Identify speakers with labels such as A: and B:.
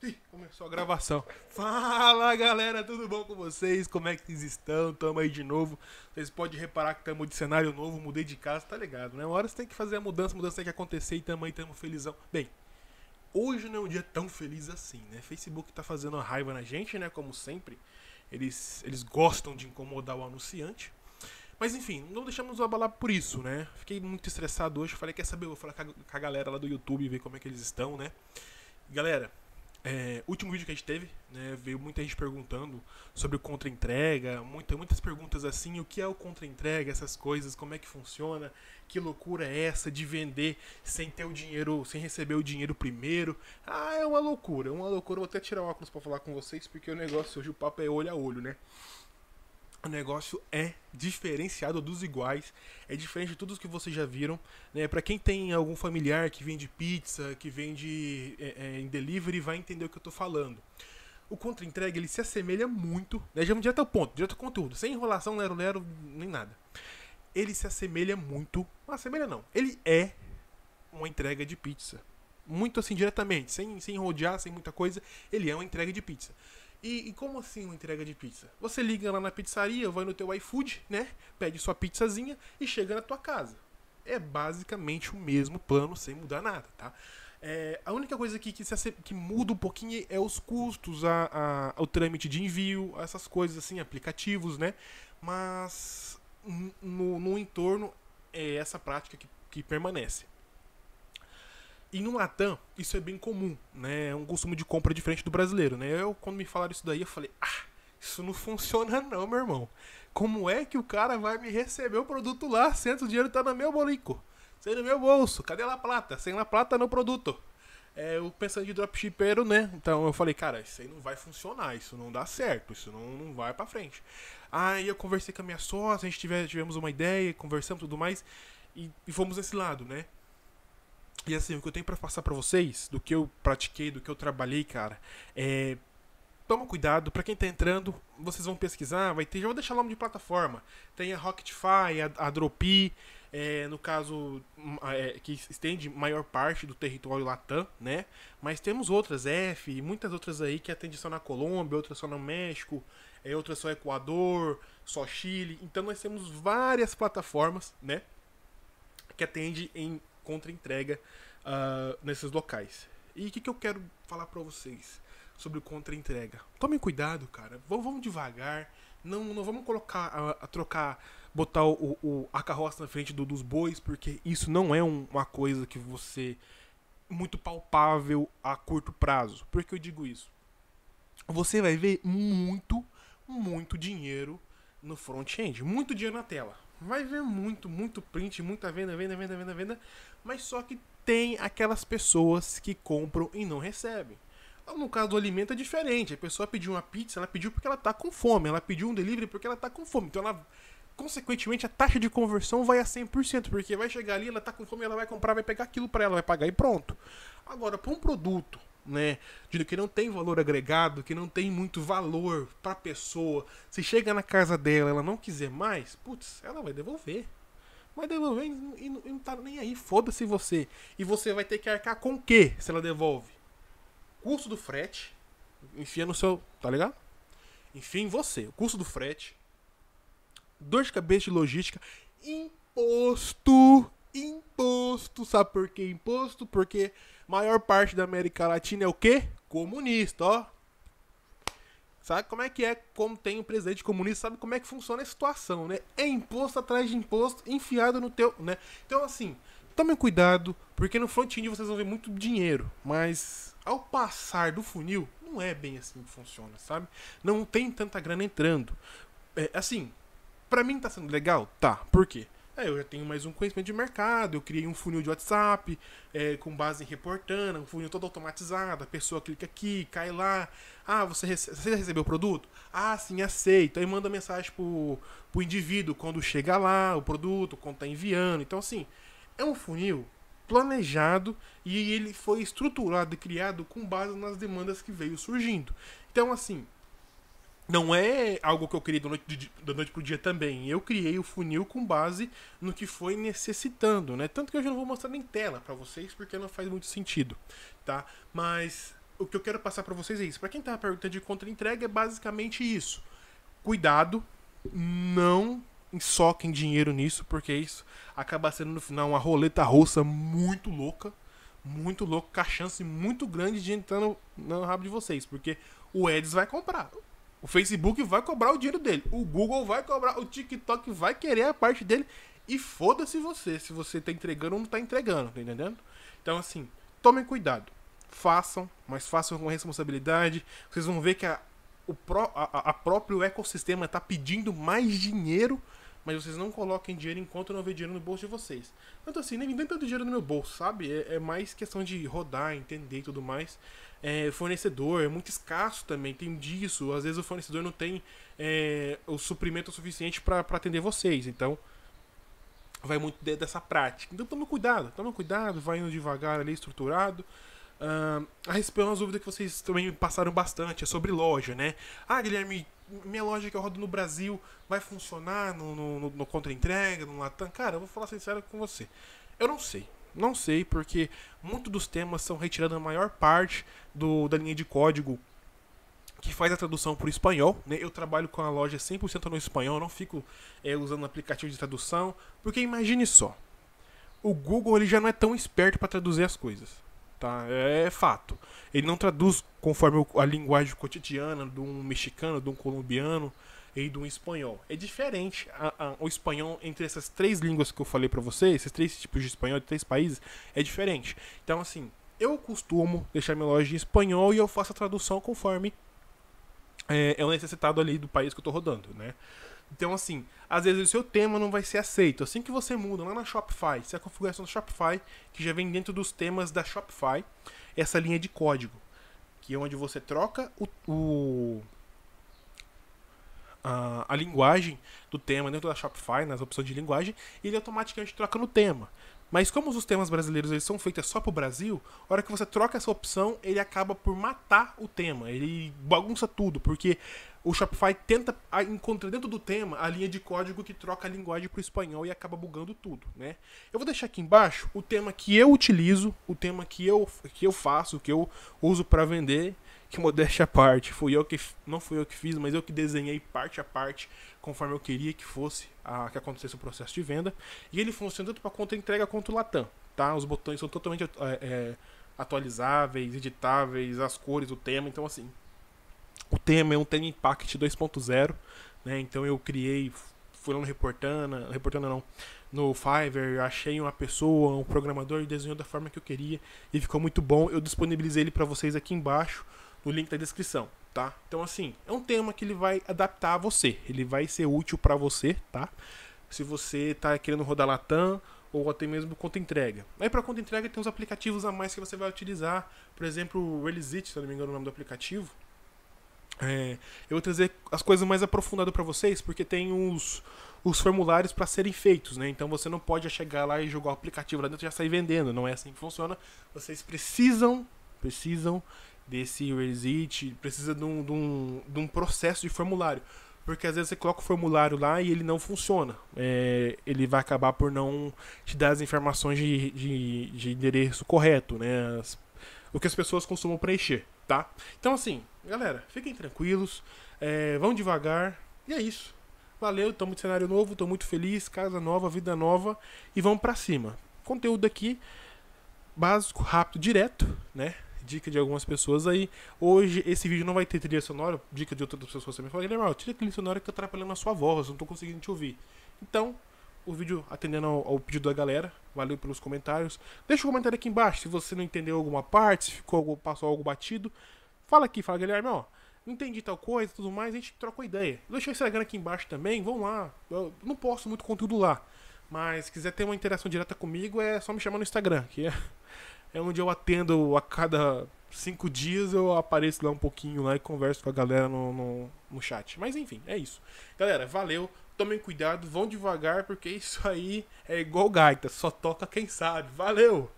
A: Ih, começou a gravação. Fala galera, tudo bom com vocês? Como é que vocês estão? Tamo aí de novo. Vocês podem reparar que estamos de cenário novo, mudei de casa, tá ligado, né? Uma hora você tem que fazer a mudança, a mudança tem que acontecer e tamo aí, tamo felizão. Bem, hoje não é um dia tão feliz assim, né? Facebook tá fazendo uma raiva na gente, né? Como sempre. Eles, eles gostam de incomodar o anunciante. Mas enfim, não deixamos abalar por isso, né? Fiquei muito estressado hoje, falei, quer saber? Eu vou falar com a, com a galera lá do YouTube, ver como é que eles estão, né? Galera, é, último vídeo que a gente teve, né, veio muita gente perguntando sobre o contra-entrega, muita, muitas perguntas assim, o que é o contra-entrega, essas coisas, como é que funciona, que loucura é essa de vender sem ter o dinheiro, sem receber o dinheiro primeiro. Ah, é uma loucura, é uma loucura. vou até tirar o óculos para falar com vocês, porque o negócio hoje o papo é olho a olho, né? O negócio é diferenciado dos iguais, é diferente de tudo que vocês já viram. Né? Para quem tem algum familiar que vende pizza, que vende é, é, em delivery, vai entender o que eu tô falando. O contra-entrega ele se assemelha muito, né? já vamos direto ao ponto, direto ao conteúdo, sem enrolação, lero-lero, nem nada. Ele se assemelha muito, não assemelha não, ele é uma entrega de pizza. Muito assim, diretamente, sem, sem rodear, sem muita coisa, ele é uma entrega de pizza. E, e, como assim uma entrega de pizza? Você liga lá na pizzaria, vai no teu iFood, né? Pede sua pizzazinha e chega na tua casa. É basicamente o mesmo plano sem mudar nada, tá? É, a única coisa que, que, se, que, muda um pouquinho é os custos, a, a, o trâmite de envio, essas coisas assim, aplicativos, né? Mas no, no entorno é essa prática que, que permanece. E no Latam, isso é bem comum, né? É um consumo de compra diferente do brasileiro, né? Eu, quando me falaram isso daí, eu falei, ah, isso não funciona não, meu irmão. Como é que o cara vai me receber o produto lá, sendo o dinheiro tá no meu bolico? Sem no meu bolso, cadê a plata? Sem a plata no produto. É, eu pensando de dropshipper, né? Então eu falei, cara, isso aí não vai funcionar, isso não dá certo, isso não, não vai pra frente. Aí eu conversei com a minha sócia, a gente tivemos uma ideia, conversamos tudo mais, e, e fomos nesse lado, né? E assim, o que eu tenho para passar para vocês, do que eu pratiquei, do que eu trabalhei, cara, é. Toma cuidado, para quem tá entrando, vocês vão pesquisar, vai ter. Já vou deixar o nome de plataforma. Tem a Rocketfy, a, a Dropi, é, no caso, hum, é, que estende maior parte do território Latam, né? Mas temos outras, F, e muitas outras aí que atendem só na Colômbia, outras só no México, é, outras só Equador, só Chile. Então nós temos várias plataformas, né? Que atende em contra-entrega uh, ah, nesses locais. E o que, que eu quero falar para vocês sobre contra-entrega? Tomem cuidado, cara. Vamos, vamos devagar. Não, não vamos colocar a, ah, a trocar, botar o, o, a carroça na frente do, dos bois, porque isso não é um, uma coisa que você muito palpável a curto prazo. Por que eu digo isso? Você vai ver muito, muito dinheiro no front-end, muito dinheiro na tela vai ver muito, muito print, muita venda, venda, venda, venda, venda, mas só que tem aquelas pessoas que compram e não recebem. Então, no caso do alimento é diferente. A pessoa pediu uma pizza, ela pediu porque ela está com fome. Ela pediu um delivery porque ela está com fome. Então ela consequentemente a taxa de conversão vai a 100%, porque vai chegar ali, ela está com fome, ela vai comprar, vai pegar aquilo para ela, vai pagar e pronto. Agora, para um produto né? De que não tem valor agregado, que não tem muito valor para a pessoa. Se chega na casa dela, ela não quiser mais, putz, ela vai devolver. Vai devolver e, não, e não tá nem aí, foda-se você. E você vai ter que arcar com o quê se ela devolve? Custo do frete, enfia no seu, tá ligado? Enfia em você, o custo do frete, dor de cabeça de logística, imposto, imposto imposto. Sabe por que imposto? Porque maior parte da América Latina é o quê? Comunista, ó. Sabe como é que é, como tem um presidente comunista, sabe como é que funciona a situação, né? É imposto atrás de imposto, enfiado no teu, né? Então, assim, tome cuidado, porque no front-end vocês vão ver muito dinheiro, mas ao passar do funil, não é bem assim que funciona, sabe? Não tem tanta grana entrando. É, assim, para mim tá sendo legal? Tá. Por quê? É, eu já tenho mais um conhecimento de mercado, eu criei um funil de WhatsApp é, com base em reportando, um funil todo automatizado, a pessoa clica aqui, cai lá. Ah, você, rece você recebeu o produto? Ah, sim, aceito. Aí manda mensagem pro, pro indivíduo quando chega lá, o produto, quando tá enviando. Então, assim, é um funil planejado e ele foi estruturado e criado com base nas demandas que veio surgindo. Então, assim, não é algo que eu criei da noite, para noite pro dia também. Eu criei o funil com base no que foi necessitando, né? Tanto que eu já não vou mostrar nem tela para vocês, porque não faz muito sentido, tá? Mas o que eu quero passar para vocês é isso. Para quem tá perguntando de contra-entrega, é basicamente isso. Cuidado, não soquem dinheiro nisso, porque isso acaba sendo no final uma roleta russa muito louca, muito louca, com a chance muito grande de entrar no, no rabo de vocês, porque o Edis vai comprar. O Facebook vai cobrar o dinheiro dele. O Google vai cobrar. O TikTok vai querer a parte dele. E foda-se você, se você tá entregando ou não tá entregando, tá entendendo? Então, assim, tomem cuidado. Façam, mas façam com responsabilidade. Vocês vão ver que a, o pró, a, a próprio ecossistema tá pedindo mais dinheiro mas vocês não coloquem dinheiro enquanto não houver dinheiro no bolso de vocês. Tanto assim, nem, nem tanto dinheiro no meu bolso, sabe? É, é mais questão de rodar, entender e tudo mais. É, fornecedor é muito escasso também, tem disso. Às vezes o fornecedor não tem é, o suprimento suficiente para atender vocês, então vai muito dessa prática. Então toma cuidado, toma cuidado, vai indo devagar ali, estruturado. Uh, a respeito é uma dúvida que vocês também passaram bastante, é sobre loja, né? Ah, Guilherme, minha loja que eu rodo no Brasil vai funcionar no, no, no contra-entrega, no Latam? Cara, eu vou falar sincero com você. Eu não sei. Não sei, porque muitos dos temas são retirados a maior parte do, da linha de código que faz a tradução para o espanhol. Né? Eu trabalho com a loja 100% no espanhol, não fico é, usando aplicativo de tradução, porque imagine só, o Google ele já não é tão esperto para traduzir as coisas tá? É, é fato. Ele não traduz conforme a linguagem cotidiana de um mexicano, de um colombiano e de um espanhol. É diferente a, a, o espanhol entre essas três línguas que eu falei para vocês, esses três tipos de espanhol de três países, é diferente. Então, assim, eu costumo deixar minha loja em espanhol e eu faço a tradução conforme é, é necessitado ali do país que eu tô rodando, né? Então, assim, às vezes o seu tema não vai ser aceito. Assim que você muda lá na Shopify, se é a configuração do Shopify, que já vem dentro dos temas da Shopify, essa linha de código, que é onde você troca o, o a, a, linguagem do tema dentro da Shopify, nas opções de linguagem, e ele automaticamente troca no tema. Mas como os temas brasileiros eles são feitos só para o Brasil, a hora que você troca essa opção, ele acaba por matar o tema, ele bagunça tudo, porque o Shopify tenta encontrar dentro do tema a linha de código que troca a linguagem para o espanhol e acaba bugando tudo, né? Eu vou deixar aqui embaixo o tema que eu utilizo, o tema que eu, que eu faço, que eu uso para vender, que modéstia à parte, fui eu que não fui eu que fiz, mas eu que desenhei parte a parte conforme eu queria que fosse a, que acontecesse o processo de venda. E ele funciona tanto para conta entrega quanto Latam, tá? Os botões são totalmente é, é, atualizáveis, editáveis, as cores, o tema, então assim o tema é um tema Impact 2.0, né? Então eu criei, fui lá no Reportana, Reportana não, no Fiverr, achei uma pessoa, um programador, desenhou da forma que eu queria e ficou muito bom. Eu disponibilizei ele para vocês aqui embaixo no link da descrição, tá? Então assim, é um tema que ele vai adaptar a você, ele vai ser útil para você, tá? Se você está querendo rodar Latam ou até mesmo conta entrega. Aí para conta entrega tem uns aplicativos a mais que você vai utilizar, por exemplo, o Elizit, se eu não me engano é o nome do aplicativo, é, eu vou trazer as coisas mais aprofundadas para vocês, porque tem os, os formulários para serem feitos, né? Então você não pode chegar lá e jogar o aplicativo lá dentro e já sair vendendo. Não é assim que funciona. Vocês precisam, precisam desse Resit, precisa de um, de, um, de um processo de formulário. Porque às vezes você coloca o formulário lá e ele não funciona. É, ele vai acabar por não te dar as informações de, de, de endereço correto, né? As, o que as pessoas costumam preencher tá? Então, assim, galera, fiquem tranquilos, é, vão devagar, e é isso. Valeu, estou de cenário novo, estou muito feliz, casa nova, vida nova, e vamos para cima. Conteúdo aqui, básico, rápido, direto, né? Dica de algumas pessoas aí. Hoje esse vídeo não vai ter trilha sonora, dica de outras pessoas também. Falei, Guilherme, tira trilha sonora que tá atrapalhando a sua voz, não estou conseguindo te ouvir. Então, o vídeo atendendo ao, ao, pedido da galera. Valeu pelos comentários. Deixa um comentário aqui embaixo se você não entendeu alguma parte, se ficou passou algo batido. Fala aqui, fala Guilherme, ó. Não entendi tal coisa tudo mais, a gente troca ideia. Deixa o Instagram aqui embaixo também, vão lá. Eu não posto muito conteúdo lá. Mas se quiser ter uma interação direta comigo, é só me chamar no Instagram, que é, é onde eu atendo a cada cinco dias eu apareço lá um pouquinho lá e converso com a galera no, no, no chat. Mas enfim, é isso. Galera, valeu tomem cuidado, vão devagar, porque isso aí é igual gaita, só toca quem sabe. Valeu!